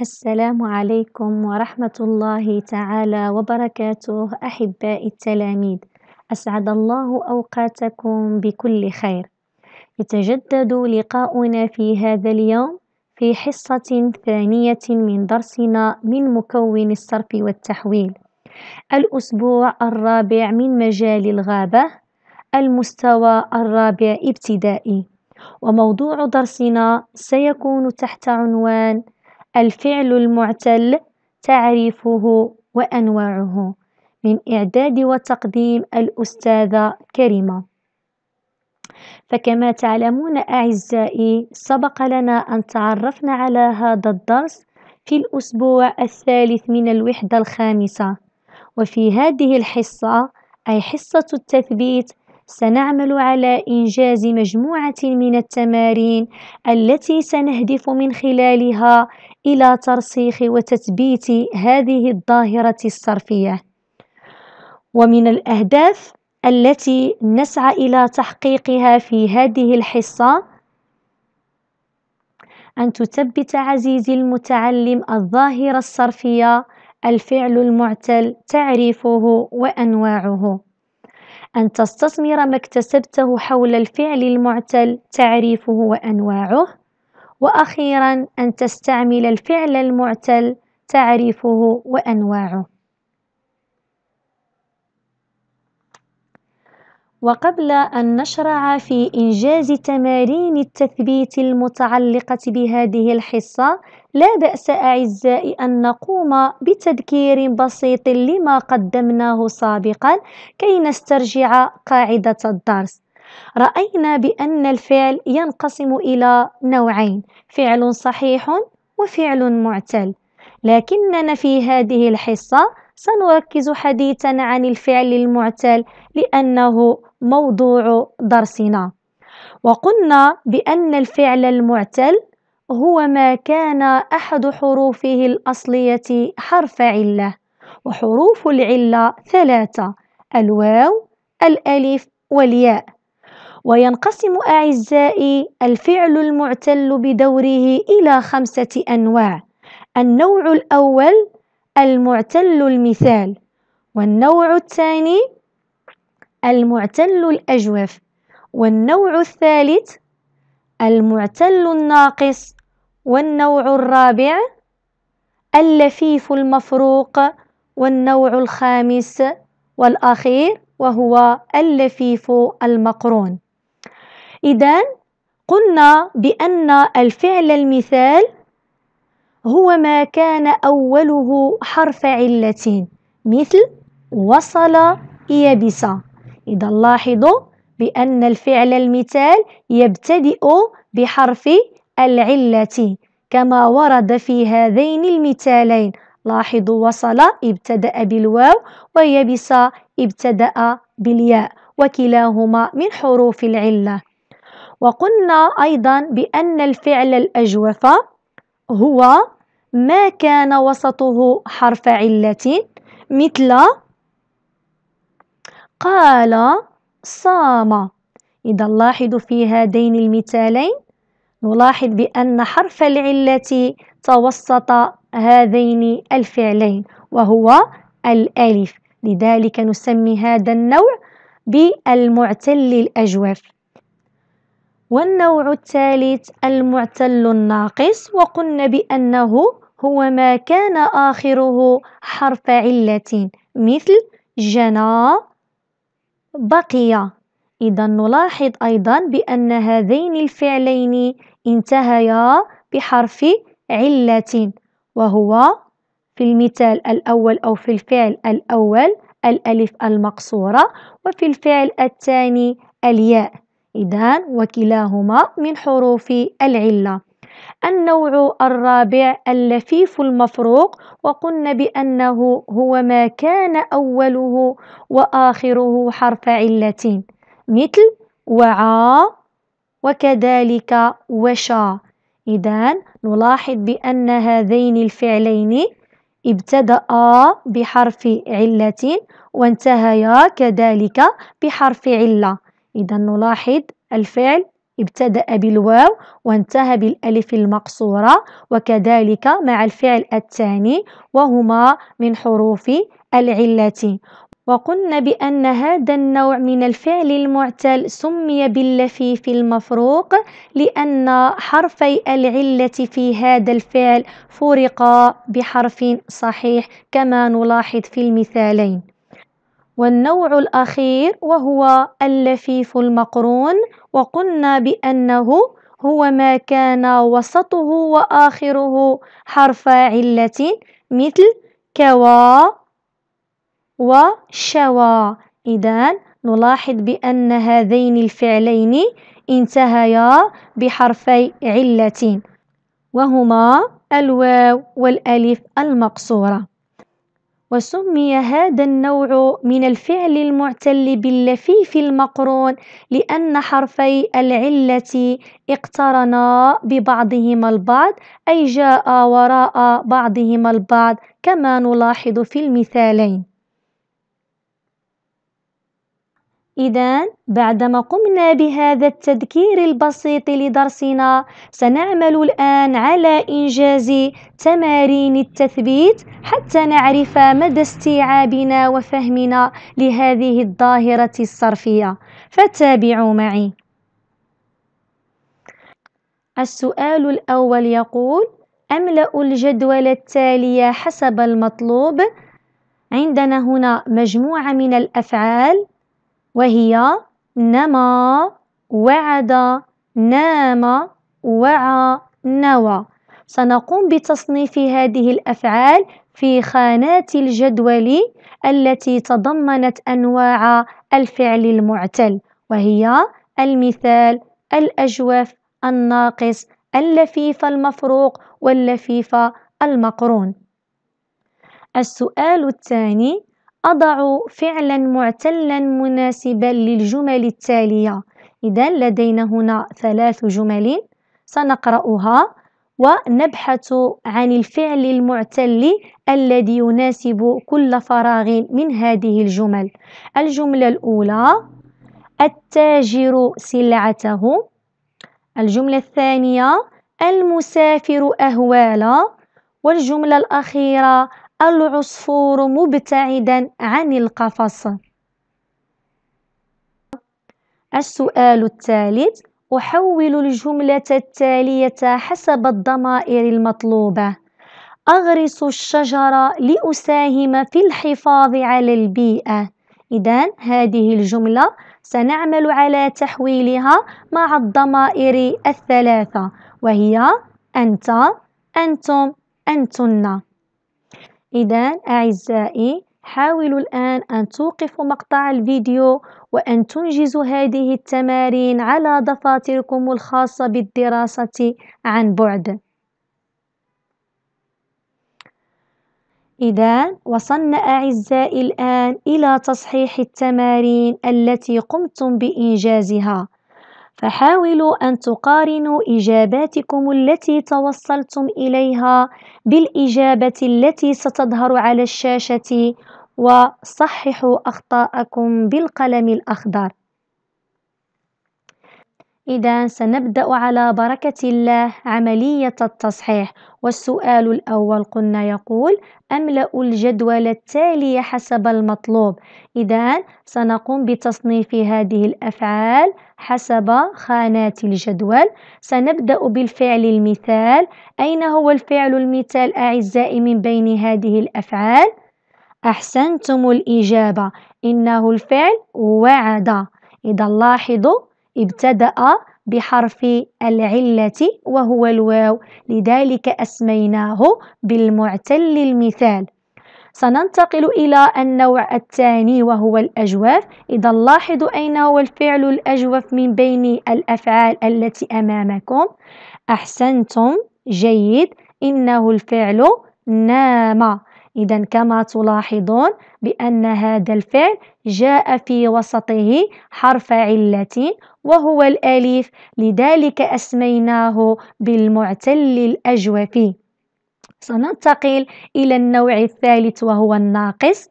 السلام عليكم ورحمة الله تعالى وبركاته أحبائي التلاميذ، أسعد الله أوقاتكم بكل خير، يتجدد لقاؤنا في هذا اليوم في حصة ثانية من درسنا من مكون الصرف والتحويل، الأسبوع الرابع من مجال الغابة، المستوى الرابع ابتدائي، وموضوع درسنا سيكون تحت عنوان الفعل المعتل تعريفه وأنواعه من إعداد وتقديم الأستاذة كريمة فكما تعلمون أعزائي سبق لنا أن تعرفنا على هذا الدرس في الأسبوع الثالث من الوحدة الخامسة وفي هذه الحصة أي حصة التثبيت سنعمل على إنجاز مجموعة من التمارين التي سنهدف من خلالها إلى ترسيخ وتثبيت هذه الظاهرة الصرفية ومن الأهداف التي نسعى إلى تحقيقها في هذه الحصة أن تثبت عزيزي المتعلم الظاهرة الصرفية الفعل المعتل تعريفه وأنواعه أن تستثمر ما اكتسبته حول الفعل المعتل تعريفه وأنواعه وأخيرا أن تستعمل الفعل المعتل تعريفه وأنواعه وقبل أن نشرع في إنجاز تمارين التثبيت المتعلقة بهذه الحصة لا بأس أعزائي أن نقوم بتذكير بسيط لما قدمناه سابقا كي نسترجع قاعدة الدرس رأينا بأن الفعل ينقسم إلى نوعين فعل صحيح وفعل معتل لكننا في هذه الحصة سنركز حديثا عن الفعل المعتل لأنه موضوع درسنا وقلنا بأن الفعل المعتل هو ما كان أحد حروفه الأصلية حرف علة وحروف العلة ثلاثة الواو الألف والياء وينقسم أعزائي الفعل المعتل بدوره إلى خمسة أنواع النوع الأول المعتل المثال والنوع الثاني المعتل الأجوف والنوع الثالث المعتل الناقص والنوع الرابع اللفيف المفروق والنوع الخامس والأخير وهو اللفيف المقرون إذا قلنا بأن الفعل المثال هو ما كان أوله حرف علة مثل وصل يبس إذا لاحظوا بأن الفعل المثال يبتدئ بحرف العلة كما ورد في هذين المثالين لاحظوا وصل ابتدأ بالواو ويبس ابتدأ بالياء وكلاهما من حروف العلة وقلنا أيضا بأن الفعل الأجوف هو ما كان وسطه حرف علة مثل قال صام إذا لاحظوا في هذين المثالين نلاحظ بأن حرف العلة توسط هذين الفعلين وهو الألف لذلك نسمي هذا النوع بالمعتل الأجوف والنوع الثالث المعتل الناقص وقلنا بأنه هو ما كان آخره حرف علة مثل جنى بقي إذا نلاحظ أيضا بأن هذين الفعلين انتهيا بحرف علة وهو في المثال الأول أو في الفعل الأول الألف المقصورة وفي الفعل الثاني الياء إذا وكلاهما من حروف العلة النوع الرابع اللفيف المفروق وقلنا بأنه هو ما كان أوله وآخره حرف علة مثل وعا وكذلك وشا إذا نلاحظ بأن هذين الفعلين ابتدأ بحرف علة وانتهيا كذلك بحرف عله إذا نلاحظ الفعل ابتدأ بالواو وانتهى بالألف المقصورة وكذلك مع الفعل الثاني وهما من حروف العلة وقلنا بأن هذا النوع من الفعل المعتل سمي باللفيف المفروق لأن حرفي العلة في هذا الفعل فرقا بحرف صحيح كما نلاحظ في المثالين والنوع الأخير وهو اللفيف المقرون وقلنا بأنه هو ما كان وسطه وآخره حرف علة مثل كوا وشوا إذا نلاحظ بأن هذين الفعلين انتهيا بحرفي علة وهما الواو والألف المقصورة وسمي هذا النوع من الفعل المعتل باللفيف المقرون لأن حرفي العلة اقترنا ببعضهما البعض أي جاء وراء بعضهما البعض كما نلاحظ في المثالين إذا بعدما قمنا بهذا التذكير البسيط لدرسنا سنعمل الآن على إنجاز تمارين التثبيت حتى نعرف مدى استيعابنا وفهمنا لهذه الظاهرة الصرفية فتابعوا معي السؤال الأول يقول أملأ الجدول التالي حسب المطلوب عندنا هنا مجموعة من الأفعال وهي نما وعد نام وعى نوى سنقوم بتصنيف هذه الأفعال في خانات الجدول التي تضمنت أنواع الفعل المعتل وهي المثال الأجوف الناقص اللفيف المفروق واللفيف المقرون السؤال الثاني أضع فعلا معتلا مناسبا للجمل التالية إذا لدينا هنا ثلاث جمل سنقرأها ونبحث عن الفعل المعتل الذي يناسب كل فراغ من هذه الجمل الجملة الأولى التاجر سلعته الجملة الثانية المسافر أهوالا والجملة الأخيرة العصفور مبتعدا عن القفص السؤال الثالث أحول الجملة التالية حسب الضمائر المطلوبة أغرس الشجرة لأساهم في الحفاظ على البيئة إذا هذه الجملة سنعمل على تحويلها مع الضمائر الثلاثة وهي أنت أنتم أنتن إذا أعزائي حاولوا الآن أن توقفوا مقطع الفيديو وأن تنجزوا هذه التمارين على دفاتركم الخاصة بالدراسة عن بعد إذا وصلنا أعزائي الآن إلى تصحيح التمارين التي قمتم بإنجازها فحاولوا أن تقارنوا إجاباتكم التي توصلتم إليها بالإجابة التي ستظهر على الشاشة وصححوا أخطاءكم بالقلم الأخضر إذا سنبدأ على بركة الله عملية التصحيح والسؤال الأول قلنا يقول أملأ الجدول التالي حسب المطلوب إذا سنقوم بتصنيف هذه الأفعال حسب خانات الجدول سنبدأ بالفعل المثال أين هو الفعل المثال أعزائي من بين هذه الأفعال؟ أحسنتم الإجابة إنه الفعل وعد إذا لاحظوا ابتدأ بحرف العلة وهو الواو لذلك أسميناه بالمعتل المثال سننتقل إلى النوع الثاني وهو الأجواف إذا لاحظوا أين هو الفعل الأجوف من بين الأفعال التي أمامكم أحسنتم جيد إنه الفعل نام إذا كما تلاحظون بأن هذا الفعل جاء في وسطه حرف علة وهو الأليف لذلك أسميناه بالمعتل الأجوفي سننتقل إلى النوع الثالث وهو الناقص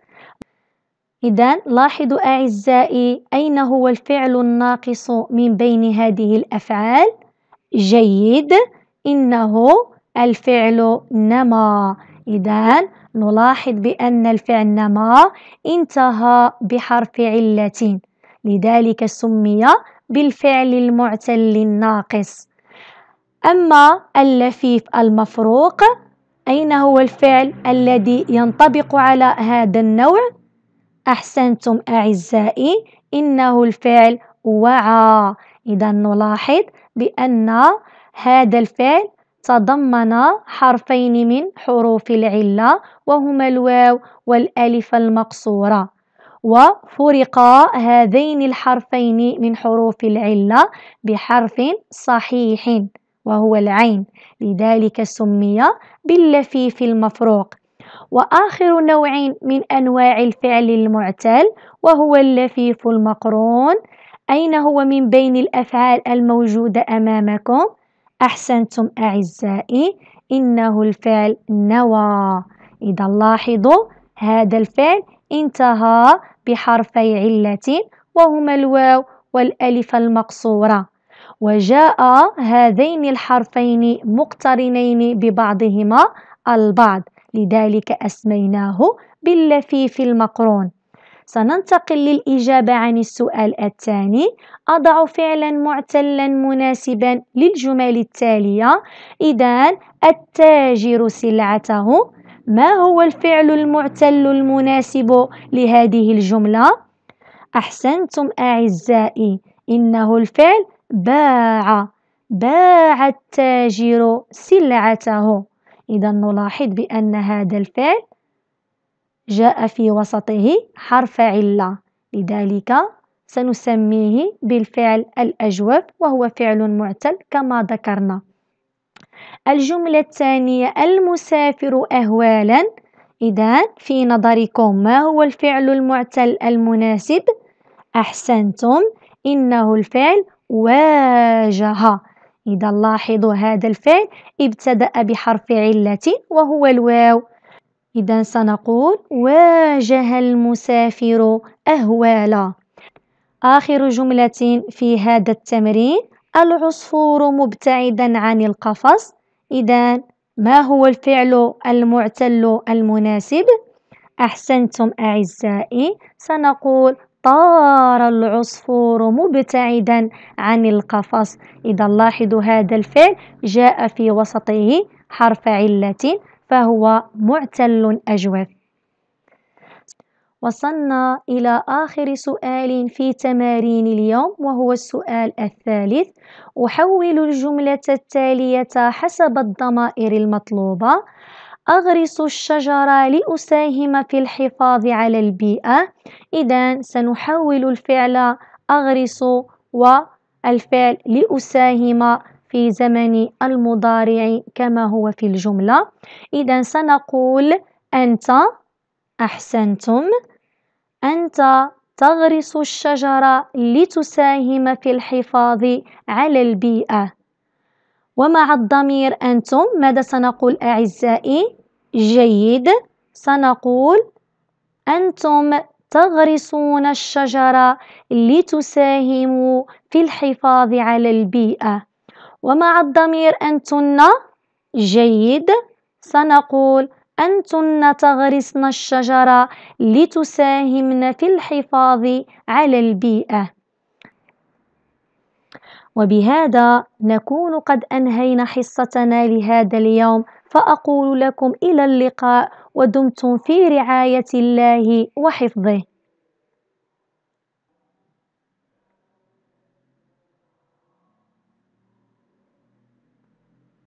إذا لاحظوا أعزائي أين هو الفعل الناقص من بين هذه الأفعال؟ جيد إنه الفعل نما إذا نلاحظ بأن الفعل ما انتهى بحرف علة لذلك سمي بالفعل المعتل الناقص أما اللفيف المفروق أين هو الفعل الذي ينطبق على هذا النوع؟ أحسنتم أعزائي إنه الفعل وعى إذا نلاحظ بأن هذا الفعل تضمن حرفين من حروف العلة وهما الواو والألف المقصورة وفرقا هذين الحرفين من حروف العلة بحرف صحيح وهو العين لذلك سمي باللفيف المفروق وآخر نوع من أنواع الفعل المعتل وهو اللفيف المقرون أين هو من بين الأفعال الموجودة أمامكم؟ أحسنتم أعزائي إنه الفعل نوى إذا لاحظوا هذا الفعل انتهى بحرفي علة وهما الواو والألف المقصورة وجاء هذين الحرفين مقترنين ببعضهما البعض لذلك أسميناه باللفيف المقرون سننتقل للإجابة عن السؤال الثاني أضع فعلا معتلا مناسبا للجمل التالية إذا التاجر سلعته ما هو الفعل المعتل المناسب لهذه الجملة؟ أحسنتم أعزائي إنه الفعل باع باع التاجر سلعته إذا نلاحظ بأن هذا الفعل جاء في وسطه حرف علة لذلك سنسميه بالفعل الأجوب وهو فعل معتل كما ذكرنا الجملة الثانية المسافر أهوالا إذا في نظركم ما هو الفعل المعتل المناسب؟ أحسنتم إنه الفعل واجه إذا لاحظوا هذا الفعل ابتدأ بحرف علة وهو الواو إذا سنقول واجه المسافر أهوالا آخر جملة في هذا التمرين العصفور مبتعدا عن القفص إذا ما هو الفعل المعتل المناسب؟ أحسنتم أعزائي سنقول طار العصفور مبتعدا عن القفص إذا لاحظوا هذا الفعل جاء في وسطه حرف علة فهو معتل أجوف وصلنا إلى آخر سؤال في تمارين اليوم وهو السؤال الثالث أحول الجملة التالية حسب الضمائر المطلوبة أغرس الشجرة لأساهم في الحفاظ على البيئة إذا سنحول الفعل أغرس والفعل لأساهم في زمن المضارع كما هو في الجملة إذا سنقول أنت أحسنتم أنت تغرس الشجرة لتساهم في الحفاظ على البيئة ومع الضمير أنتم ماذا سنقول أعزائي؟ جيد سنقول أنتم تغرسون الشجرة لتساهموا في الحفاظ على البيئة ومع الضمير أنتن جيد سنقول أنتن تغرسن الشجرة لتساهمن في الحفاظ على البيئة وبهذا نكون قد أنهينا حصتنا لهذا اليوم فأقول لكم إلى اللقاء ودمتم في رعاية الله وحفظه